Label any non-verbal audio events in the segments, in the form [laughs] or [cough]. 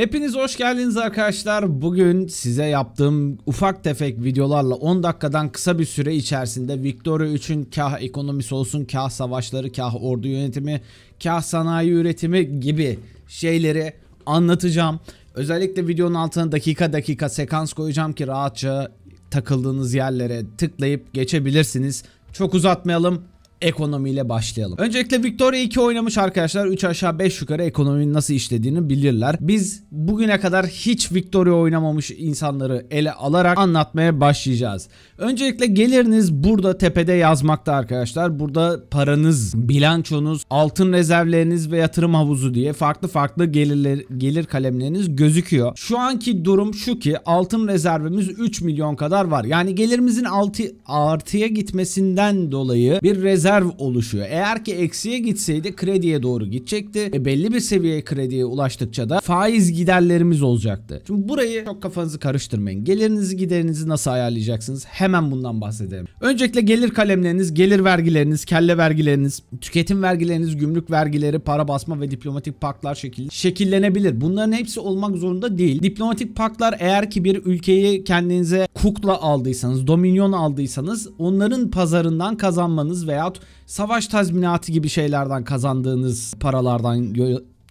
Hepiniz hoş geldiniz arkadaşlar. Bugün size yaptığım ufak tefek videolarla 10 dakikadan kısa bir süre içerisinde Victoria 3'ün kah ekonomisi olsun, kah savaşları, kah ordu yönetimi, kah sanayi üretimi gibi şeyleri anlatacağım. Özellikle videonun altına dakika dakika sekans koyacağım ki rahatça takıldığınız yerlere tıklayıp geçebilirsiniz. Çok uzatmayalım ekonomiyle başlayalım. Öncelikle Victoria 2 oynamış arkadaşlar. 3 aşağı 5 yukarı ekonominin nasıl işlediğini bilirler. Biz bugüne kadar hiç Victoria oynamamış insanları ele alarak anlatmaya başlayacağız. Öncelikle geliriniz burada tepede yazmakta arkadaşlar. Burada paranız, bilançonuz, altın rezervleriniz ve yatırım havuzu diye farklı farklı gelirler, gelir kalemleriniz gözüküyor. Şu anki durum şu ki altın rezervimiz 3 milyon kadar var. Yani gelirimizin altı artıya gitmesinden dolayı bir rezerv rezerv oluşuyor. Eğer ki eksiye gitseydi krediye doğru gidecekti. E belli bir seviyeye krediye ulaştıkça da faiz giderlerimiz olacaktı. Şimdi burayı çok kafanızı karıştırmayın. Gelirinizi giderinizi nasıl ayarlayacaksınız? Hemen bundan bahsedelim. Öncelikle gelir kalemleriniz, gelir vergileriniz, kelle vergileriniz, tüketim vergileriniz, gümrük vergileri, para basma ve diplomatik paklar şekil şekillenebilir. Bunların hepsi olmak zorunda değil. Diplomatik paklar eğer ki bir ülkeyi kendinize kukla aldıysanız, dominyon aldıysanız onların pazarından kazanmanız veya savaş tazminatı gibi şeylerden kazandığınız paralardan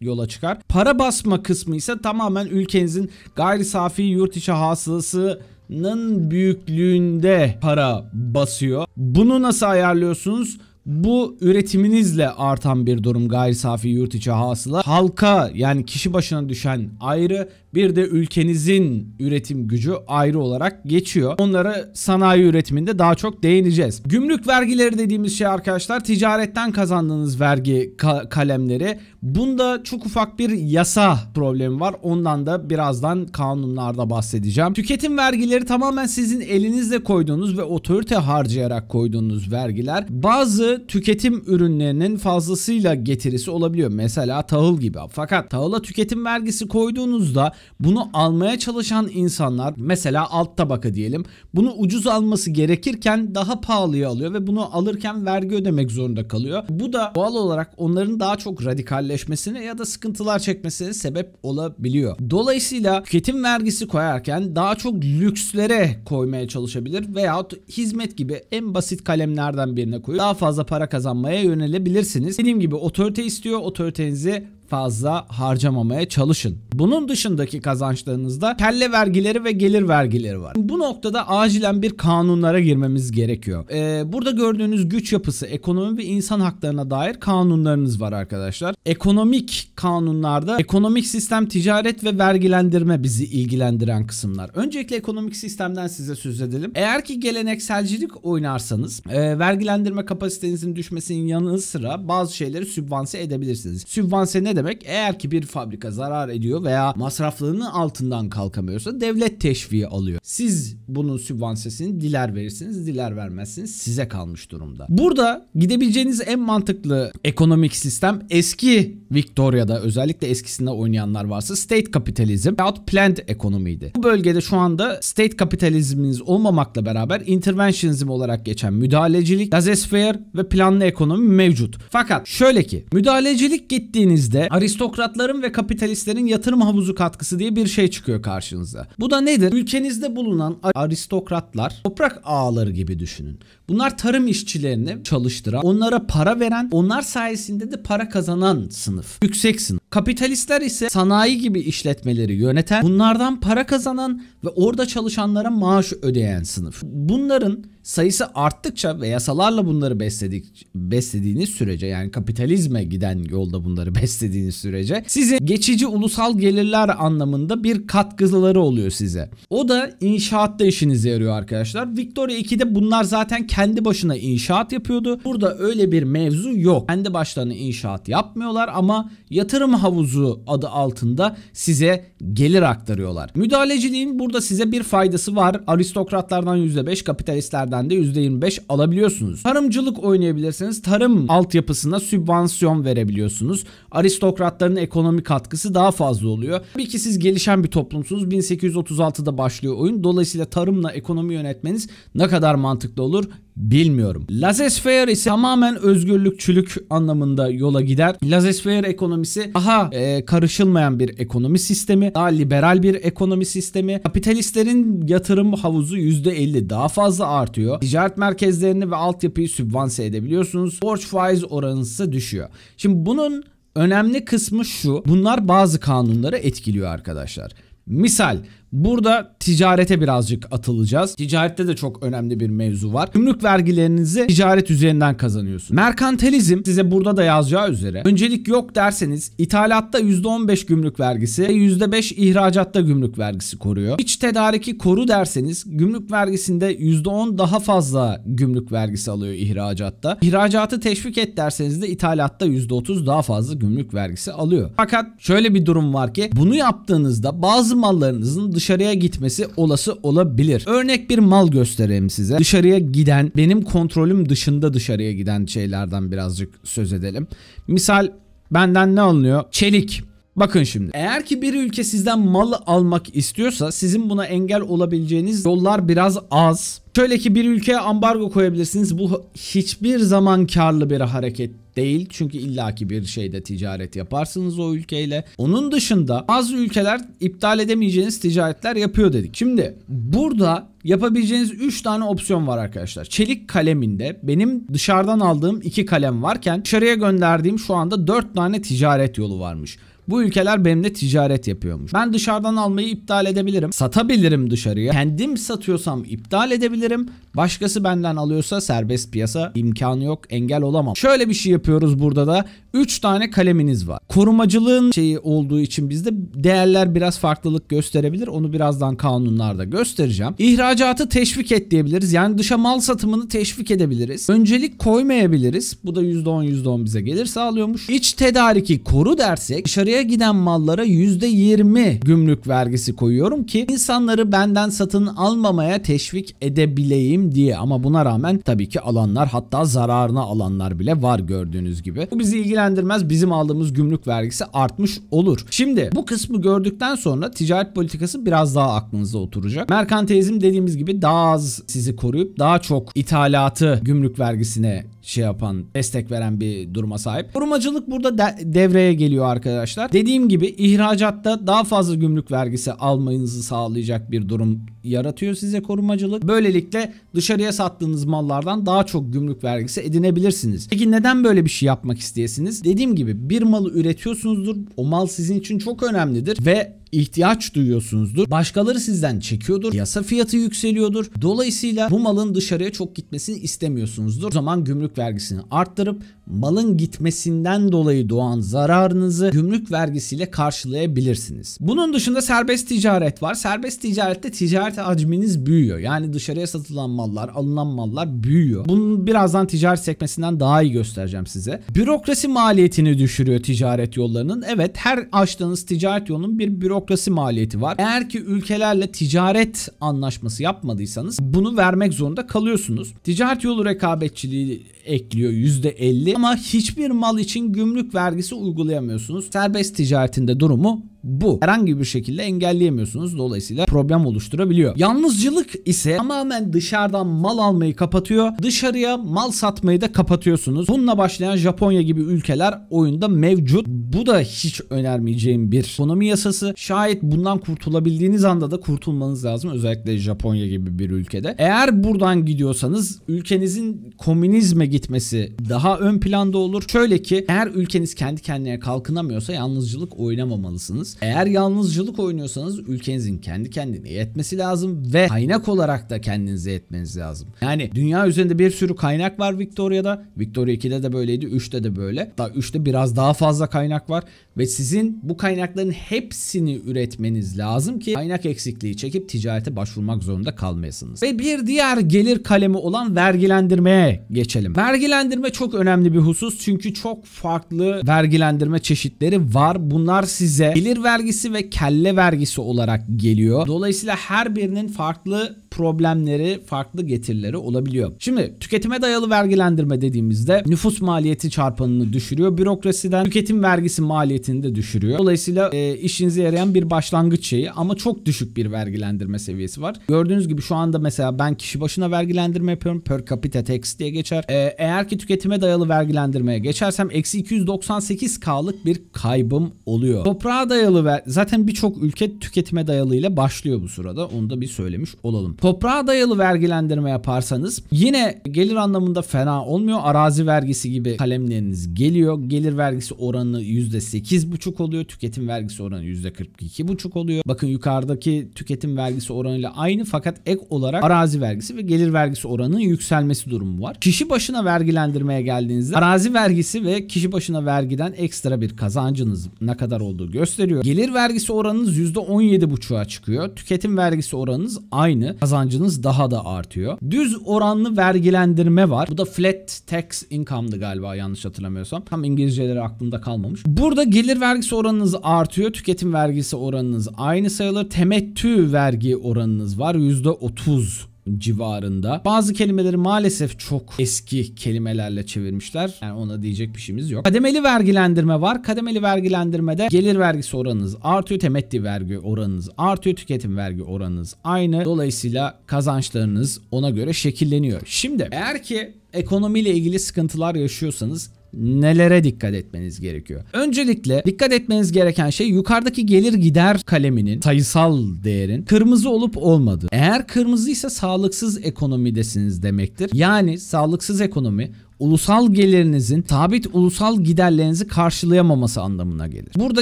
yola çıkar. Para basma kısmı ise tamamen ülkenizin gayri safi yurt içi hasılası nın büyüklüğünde para basıyor. Bunu nasıl ayarlıyorsunuz? Bu üretiminizle artan bir durum gayri safi yurt içi hasıla. Halka yani kişi başına düşen ayrı bir de ülkenizin üretim gücü ayrı olarak geçiyor. Onlara sanayi üretiminde daha çok değineceğiz. Gümrük vergileri dediğimiz şey arkadaşlar ticaretten kazandığınız vergi ka kalemleri. Bunda çok ufak bir yasa problemi var. Ondan da birazdan kanunlarda bahsedeceğim. Tüketim vergileri tamamen sizin elinizle koyduğunuz ve otorite harcayarak koyduğunuz vergiler. Bazı tüketim ürünlerinin fazlasıyla getirisi olabiliyor. Mesela tahıl gibi. Fakat tahıla tüketim vergisi koyduğunuzda bunu almaya çalışan insanlar mesela alt tabaka diyelim bunu ucuz alması gerekirken daha pahalıya alıyor ve bunu alırken vergi ödemek zorunda kalıyor. Bu da doğal olarak onların daha çok radikalleşmesine ya da sıkıntılar çekmesine sebep olabiliyor. Dolayısıyla tüketim vergisi koyarken daha çok lükslere koymaya çalışabilir veyahut hizmet gibi en basit kalemlerden birine koyup daha fazla fazla para kazanmaya yönelebilirsiniz. Dediğim gibi otorite istiyor. Otoritenizi fazla harcamamaya çalışın. Bunun dışındaki kazançlarınızda kelle vergileri ve gelir vergileri var. Bu noktada acilen bir kanunlara girmemiz gerekiyor. Ee, burada gördüğünüz güç yapısı, ekonomi ve insan haklarına dair kanunlarınız var arkadaşlar. Ekonomik kanunlarda ekonomik sistem, ticaret ve vergilendirme bizi ilgilendiren kısımlar. Öncelikle ekonomik sistemden size söz edelim. Eğer ki gelenekselcilik oynarsanız e, vergilendirme kapasitenizin düşmesinin yanı sıra bazı şeyleri sübvanse edebilirsiniz. Sübvanse ne demek? Eğer ki bir fabrika zarar ediyor veya masraflarının altından kalkamıyorsa devlet teşviği alıyor. Siz bunun sübvansesini diler verirsiniz, diler vermezsiniz. Size kalmış durumda. Burada gidebileceğiniz en mantıklı ekonomik sistem eski Victoria'da özellikle eskisinde oynayanlar varsa state kapitalizm veyahut planned ekonomiydi. Bu bölgede şu anda state kapitalizminiz olmamakla beraber interventionizm olarak geçen müdahalecilik, laissez ve planlı ekonomi mevcut. Fakat şöyle ki müdahalecilik gittiğinizde aristokratların ve kapitalistlerin yatırım havuzu katkısı diye bir şey çıkıyor karşınıza. Bu da nedir? Ülkenizde bulunan aristokratlar toprak ağaları gibi düşünün. Bunlar tarım işçilerini çalıştıran, onlara para veren, onlar sayesinde de para kazanan sınıf. Yüksek sınıf. Kapitalistler ise sanayi gibi işletmeleri yöneten, bunlardan para kazanan ve orada çalışanlara maaş ödeyen sınıf. Bunların sayısı arttıkça ve yasalarla bunları besledik, beslediğiniz sürece yani kapitalizme giden yolda bunları [laughs] beslediğiniz sürece sizin geçici ulusal gelirler anlamında bir katkıları oluyor size. O da inşaatta işinize yarıyor arkadaşlar. Victoria 2'de bunlar zaten kendi başına inşaat yapıyordu. Burada öyle bir mevzu yok. Kendi başlarına inşaat yapmıyorlar ama yatırım havuzu adı altında size gelir aktarıyorlar. Müdahaleciliğin burada size bir faydası var. Aristokratlardan %5, kapitalistlerden de %25 alabiliyorsunuz. Tarımcılık oynayabilirsiniz. Tarım altyapısına sübvansiyon verebiliyorsunuz. Aristokratların ekonomik katkısı daha fazla oluyor. Tabii ki siz gelişen bir toplumsunuz. 1836'da başlıyor oyun. Dolayısıyla tarımla ekonomi yönetmeniz ne kadar mantıklı olur bilmiyorum. laissez ise tamamen özgürlükçülük anlamında yola gider. laissez ekonomisi daha daha e, karışılmayan bir ekonomi sistemi, daha liberal bir ekonomi sistemi. Kapitalistlerin yatırım havuzu %50 daha fazla artıyor. Ticaret merkezlerini ve altyapıyı sübvanse edebiliyorsunuz. Borç faiz oranı düşüyor. Şimdi bunun önemli kısmı şu. Bunlar bazı kanunları etkiliyor arkadaşlar. Misal burada ticarete birazcık atılacağız. Ticarette de çok önemli bir mevzu var. Gümrük vergilerinizi ticaret üzerinden kazanıyorsun. Merkantilizm size burada da yazacağı üzere öncelik yok derseniz ithalatta %15 gümrük vergisi ve %5 ihracatta gümrük vergisi koruyor. İç tedariki koru derseniz gümrük vergisinde %10 daha fazla gümrük vergisi alıyor ihracatta. İhracatı teşvik et derseniz de ithalatta %30 daha fazla gümrük vergisi alıyor. Fakat şöyle bir durum var ki bunu yaptığınızda bazı mallarınızın dışarıya gitmesi olası olabilir. Örnek bir mal göstereyim size. Dışarıya giden, benim kontrolüm dışında dışarıya giden şeylerden birazcık söz edelim. Misal benden ne alınıyor? Çelik. Bakın şimdi eğer ki bir ülke sizden malı almak istiyorsa sizin buna engel olabileceğiniz yollar biraz az. Şöyle ki bir ülkeye ambargo koyabilirsiniz. Bu hiçbir zaman karlı bir hareket değil. Çünkü illaki bir şeyde ticaret yaparsınız o ülkeyle. Onun dışında bazı ülkeler iptal edemeyeceğiniz ticaretler yapıyor dedik. Şimdi burada yapabileceğiniz 3 tane opsiyon var arkadaşlar. Çelik kaleminde benim dışarıdan aldığım 2 kalem varken dışarıya gönderdiğim şu anda 4 tane ticaret yolu varmış. Bu ülkeler benimle ticaret yapıyormuş. Ben dışarıdan almayı iptal edebilirim. Satabilirim dışarıya. Kendim satıyorsam iptal edebilirim. Başkası benden alıyorsa serbest piyasa imkanı yok. Engel olamam. Şöyle bir şey yapıyoruz burada da. 3 tane kaleminiz var. Korumacılığın şeyi olduğu için bizde değerler biraz farklılık gösterebilir. Onu birazdan kanunlarda göstereceğim. İhracatı teşvik et diyebiliriz. Yani dışa mal satımını teşvik edebiliriz. Öncelik koymayabiliriz. Bu da %10 %10 bize gelir sağlıyormuş. İç tedariki koru dersek dışarıya Buraya giden mallara %20 gümrük vergisi koyuyorum ki insanları benden satın almamaya teşvik edebileyim diye. Ama buna rağmen tabii ki alanlar hatta zararına alanlar bile var gördüğünüz gibi. Bu bizi ilgilendirmez. Bizim aldığımız gümrük vergisi artmış olur. Şimdi bu kısmı gördükten sonra ticaret politikası biraz daha aklınıza oturacak. Merkantilizm dediğimiz gibi daha az sizi koruyup daha çok ithalatı gümrük vergisine şey yapan, destek veren bir duruma sahip. Korumacılık burada de devreye geliyor arkadaşlar dediğim gibi ihracatta daha fazla gümrük vergisi almanızı sağlayacak bir durum yaratıyor size korumacılık. Böylelikle dışarıya sattığınız mallardan daha çok gümrük vergisi edinebilirsiniz. Peki neden böyle bir şey yapmak isteyesiniz? Dediğim gibi bir malı üretiyorsunuzdur. O mal sizin için çok önemlidir ve ihtiyaç duyuyorsunuzdur. Başkaları sizden çekiyordur. Yasa fiyatı yükseliyordur. Dolayısıyla bu malın dışarıya çok gitmesini istemiyorsunuzdur. O zaman gümrük vergisini arttırıp malın gitmesinden dolayı doğan zararınızı gümrük vergisiyle karşılayabilirsiniz. Bunun dışında serbest ticaret var. Serbest ticarette ticaret hacminiz büyüyor. Yani dışarıya satılan mallar, alınan mallar büyüyor. Bunu birazdan ticaret sekmesinden daha iyi göstereceğim size. Bürokrasi maliyetini düşürüyor ticaret yollarının. Evet her açtığınız ticaret yolunun bir bürokrasi bürokrasi maliyeti var. Eğer ki ülkelerle ticaret anlaşması yapmadıysanız bunu vermek zorunda kalıyorsunuz. Ticaret yolu rekabetçiliği ekliyor %50 ama hiçbir mal için gümrük vergisi uygulayamıyorsunuz. Serbest ticaretinde durumu bu. Herhangi bir şekilde engelleyemiyorsunuz. Dolayısıyla problem oluşturabiliyor. Yalnızcılık ise tamamen dışarıdan mal almayı kapatıyor. Dışarıya mal satmayı da kapatıyorsunuz. Bununla başlayan Japonya gibi ülkeler oyunda mevcut. Bu da hiç önermeyeceğim bir ekonomi yasası. Şayet bundan kurtulabildiğiniz anda da kurtulmanız lazım. Özellikle Japonya gibi bir ülkede. Eğer buradan gidiyorsanız ülkenizin komünizme gitmesi daha ön planda olur. Şöyle ki eğer ülkeniz kendi kendine kalkınamıyorsa yalnızcılık oynamamalısınız oynuyorsanız, eğer yalnızcılık oynuyorsanız ülkenizin kendi kendine yetmesi lazım ve kaynak olarak da kendinize yetmeniz lazım. Yani dünya üzerinde bir sürü kaynak var Victoria'da. Victoria 2'de de böyleydi, 3'te de böyle. Hatta 3'te biraz daha fazla kaynak var ve sizin bu kaynakların hepsini üretmeniz lazım ki kaynak eksikliği çekip ticarete başvurmak zorunda kalmayasınız. Ve bir diğer gelir kalemi olan vergilendirmeye geçelim. Vergilendirme çok önemli bir husus çünkü çok farklı vergilendirme çeşitleri var. Bunlar size gelir vergisi ve kelle vergisi olarak geliyor. Dolayısıyla her birinin farklı problemleri, farklı getirileri olabiliyor. Şimdi tüketime dayalı vergilendirme dediğimizde nüfus maliyeti çarpanını düşürüyor. Bürokrasiden tüketim vergisi maliyetini de düşürüyor. Dolayısıyla e, işinize yarayan bir başlangıç şeyi ama çok düşük bir vergilendirme seviyesi var. Gördüğünüz gibi şu anda mesela ben kişi başına vergilendirme yapıyorum. Per capita tax diye geçer. E, eğer ki tüketime dayalı vergilendirmeye geçersem eksi 298K'lık bir kaybım oluyor. Toprağa dayalı ver zaten birçok ülke tüketime dayalı ile başlıyor bu sırada. Onu da bir söylemiş olalım. Toprağa dayalı vergilendirme yaparsanız yine gelir anlamında fena olmuyor. Arazi vergisi gibi kalemleriniz geliyor. Gelir vergisi oranı %8,5 oluyor. Tüketim vergisi oranı %42,5 oluyor. Bakın yukarıdaki tüketim vergisi oranıyla aynı fakat ek olarak arazi vergisi ve gelir vergisi oranının yükselmesi durumu var. Kişi başına vergilendirmeye geldiğinizde arazi vergisi ve kişi başına vergiden ekstra bir kazancınız ne kadar olduğu gösteriyor. Gelir vergisi oranınız %17,5'a çıkıyor. Tüketim vergisi oranınız aynı. Kazanç kazancınız daha da artıyor. Düz oranlı vergilendirme var. Bu da flat tax income'dı galiba yanlış hatırlamıyorsam. Tam İngilizceleri aklımda kalmamış. Burada gelir vergisi oranınız artıyor. Tüketim vergisi oranınız aynı sayılır. Temettü vergi oranınız var. %30 civarında. Bazı kelimeleri maalesef çok eski kelimelerle çevirmişler. Yani ona diyecek bir şeyimiz yok. Kademeli vergilendirme var. Kademeli vergilendirmede gelir vergisi oranınız artıyor. Temettü vergi oranınız artıyor. Tüketim vergi oranınız aynı. Dolayısıyla kazançlarınız ona göre şekilleniyor. Şimdi eğer ki ekonomiyle ilgili sıkıntılar yaşıyorsanız nelere dikkat etmeniz gerekiyor? Öncelikle dikkat etmeniz gereken şey yukarıdaki gelir gider kaleminin sayısal değerin kırmızı olup olmadığı. Eğer kırmızıysa sağlıksız ekonomidesiniz demektir. Yani sağlıksız ekonomi ulusal gelirinizin sabit ulusal giderlerinizi karşılayamaması anlamına gelir. Burada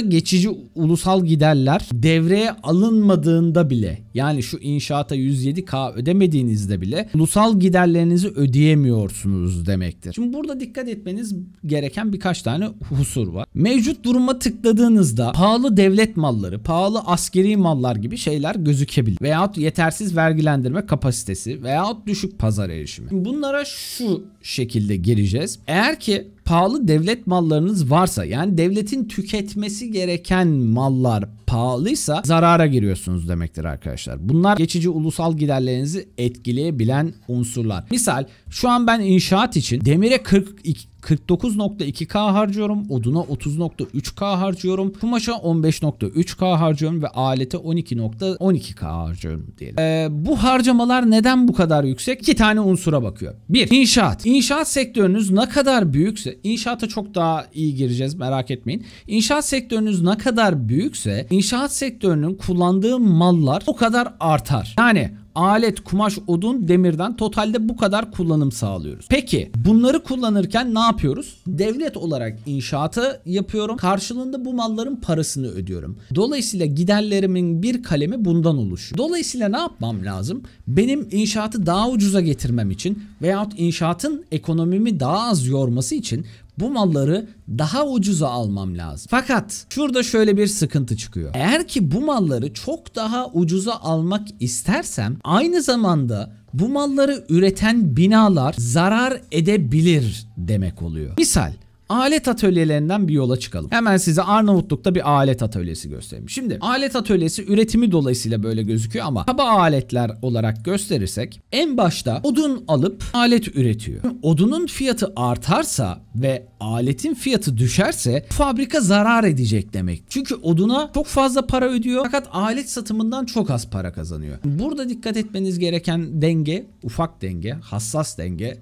geçici ulusal giderler devreye alınmadığında bile yani şu inşaata 107k ödemediğinizde bile ulusal giderlerinizi ödeyemiyorsunuz demektir. Şimdi burada dikkat etmeniz gereken birkaç tane husur var. Mevcut duruma tıkladığınızda pahalı devlet malları, pahalı askeri mallar gibi şeyler gözükebilir. Veyahut yetersiz vergilendirme kapasitesi veyahut düşük pazar erişimi. Bunlara şu şekilde geleceğiz. Eğer ki pahalı devlet mallarınız varsa yani devletin tüketmesi gereken mallar pahalıysa zarara giriyorsunuz demektir arkadaşlar. Bunlar geçici ulusal giderlerinizi etkileyebilen unsurlar. Misal şu an ben inşaat için demire 42 49.2K harcıyorum. Oduna 30.3K harcıyorum. Kumaşa 15.3K harcıyorum ve alete 12.12K harcıyorum diyelim. Ee, bu harcamalar neden bu kadar yüksek? İki tane unsura bakıyor. Bir, inşaat. İnşaat sektörünüz ne kadar büyükse inşaata çok daha iyi gireceğiz merak etmeyin. İnşaat sektörünüz ne kadar büyükse inşaat sektörünün kullandığı mallar o kadar artar. Yani alet, kumaş, odun, demirden totalde bu kadar kullanım sağlıyoruz. Peki bunları kullanırken ne yapıyoruz? Devlet olarak inşaatı yapıyorum. Karşılığında bu malların parasını ödüyorum. Dolayısıyla giderlerimin bir kalemi bundan oluşuyor. Dolayısıyla ne yapmam lazım? Benim inşaatı daha ucuza getirmem için veyahut inşaatın ekonomimi daha az yorması için bu malları daha ucuza almam lazım. Fakat şurada şöyle bir sıkıntı çıkıyor. Eğer ki bu malları çok daha ucuza almak istersem aynı zamanda bu malları üreten binalar zarar edebilir demek oluyor. Misal alet atölyelerinden bir yola çıkalım. Hemen size Arnavutluk'ta bir alet atölyesi göstereyim. Şimdi alet atölyesi üretimi dolayısıyla böyle gözüküyor ama kaba aletler olarak gösterirsek en başta odun alıp alet üretiyor. Odunun fiyatı artarsa ve aletin fiyatı düşerse fabrika zarar edecek demek. Çünkü oduna çok fazla para ödüyor fakat alet satımından çok az para kazanıyor. Burada dikkat etmeniz gereken denge, ufak denge, hassas denge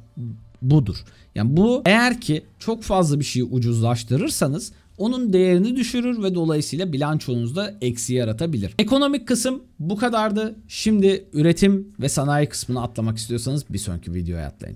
budur. Yani bu eğer ki çok fazla bir şeyi ucuzlaştırırsanız onun değerini düşürür ve dolayısıyla bilançonuzda eksi yaratabilir. Ekonomik kısım bu kadardı. Şimdi üretim ve sanayi kısmını atlamak istiyorsanız bir sonraki videoya atlayın.